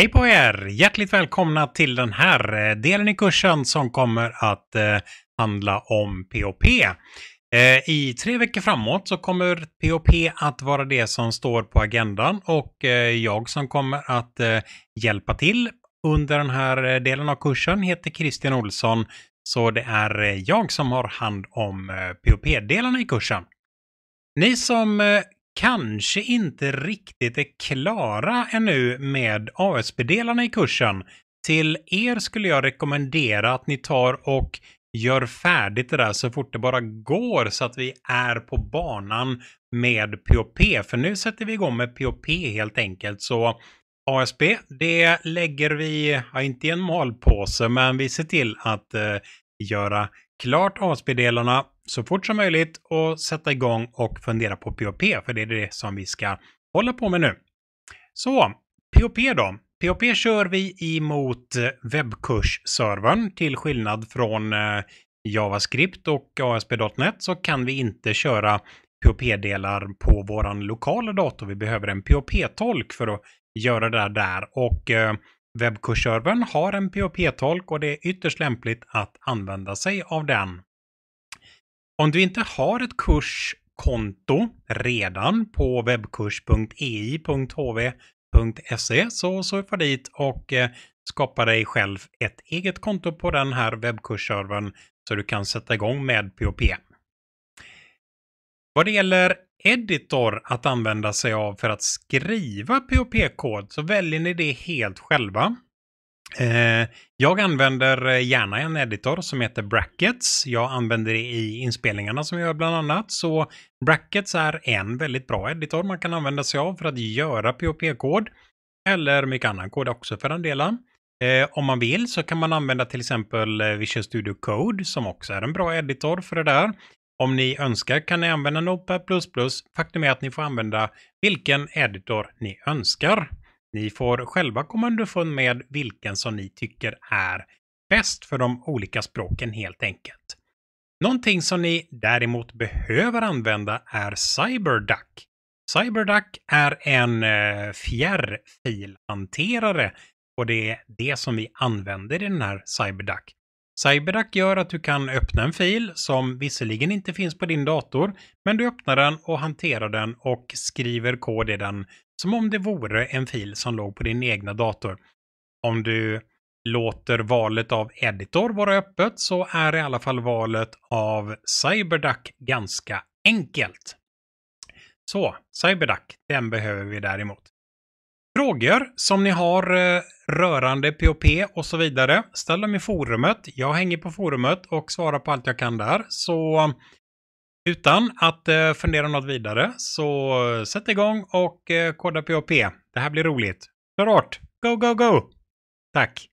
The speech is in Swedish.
Hej på er! Hjärtligt välkomna till den här eh, delen i kursen som kommer att eh, handla om POP. Eh, I tre veckor framåt så kommer POP att vara det som står på agendan och jag som kommer att hjälpa till under den här delen av kursen heter Christian Olsson så det är jag som har hand om POP-delarna i kursen. Ni som kanske inte riktigt är klara ännu med ASB-delarna i kursen. Till er skulle jag rekommendera att ni tar och gör färdigt det där så fort det bara går så att vi är på banan med POP. För nu sätter vi igång med POP helt enkelt. Så ASB, det lägger vi, ja, inte i en malpåse, men vi ser till att eh, göra klart ASB-delarna så fort som möjligt och sätta igång och fundera på POP, för det är det som vi ska hålla på med nu. Så, POP då. POP kör vi emot eh, webbkursservern. Till skillnad från eh, JavaScript och ASP.NET så kan vi inte köra POP-delar på våran lokala dator. Vi behöver en POP-tolk för att göra det där. Och eh, webbkursservern har en POP-tolk och det är ytterst lämpligt att använda sig av den. Om du inte har ett kurskonto redan på webbkurs.ei.hv.se e, så surfa dit och eh, skapa dig själv ett eget konto på den här webbkursservern så du kan sätta igång med POP. Vad det gäller editor att använda sig av för att skriva POP-kod så väljer ni det helt själva. Eh, jag använder eh, gärna en editor som heter Brackets. Jag använder det i inspelningarna som jag gör bland annat. Så Brackets är en väldigt bra editor man kan använda sig av för att göra POP-kod. Eller mycket annan kod också för den delen. Eh, om man vill så kan man använda till exempel Visual Studio Code som också är en bra editor för det där. Om ni önskar kan ni använda Notepad++. Faktum är att ni får använda vilken editor ni önskar. Ni får själva komma underfund med vilken som ni tycker är bäst för de olika språken helt enkelt. Någonting som ni däremot behöver använda är CyberDuck. CyberDuck är en eh, fjärrfilhanterare och det är det som vi använder i den här CyberDuck. CyberDuck gör att du kan öppna en fil som visserligen inte finns på din dator, men du öppnar den och hanterar den och skriver kod i den som om det vore en fil som låg på din egna dator. Om du låter valet av editor vara öppet så är i alla fall valet av CyberDuck ganska enkelt. Så, CyberDuck, den behöver vi däremot frågor som ni har eh, rörande POP och så vidare, ställ dem i forumet. Jag hänger på forumet och svarar på allt jag kan där. Så utan att eh, fundera något vidare så eh, sätt igång och koda POP. Det här blir roligt. Klart! Go, go, go! Tack!